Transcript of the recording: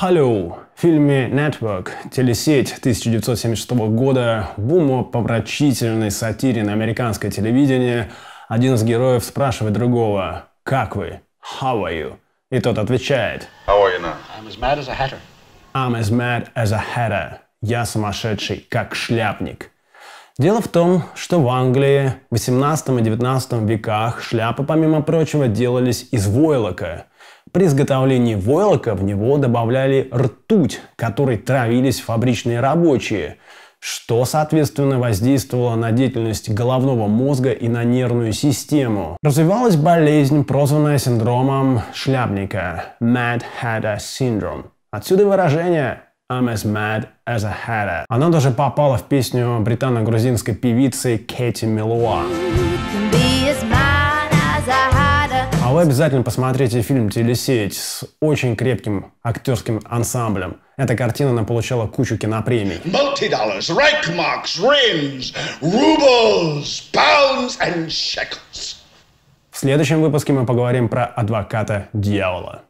Hello! В фильме Network «Телесеть» 1976 года в умопомрачительной сатире на американское телевидение один из героев спрашивает другого «Как вы? How are you?» И тот отвечает How are you now? I'm as mad as a hatter. I'm as mad as a hatter. Я сумасшедший, как шляпник. Дело в том, что в Англии в 18 и 19 веках шляпы, помимо прочего, делались из войлока – при изготовлении войлока в него добавляли ртуть, которой травились фабричные рабочие, что, соответственно, воздействовало на деятельность головного мозга и на нервную систему. Развивалась болезнь, прозванная синдромом шляпника – Mad Hatter Syndrome. Отсюда выражение I'm as mad as a hatter. Она даже попала в песню британо-грузинской певицы Кэти Милуа. вы обязательно посмотрите фильм «Телесеть» с очень крепким актерским ансамблем. Эта картина она получала кучу кинопремий. В следующем выпуске мы поговорим про адвоката дьявола.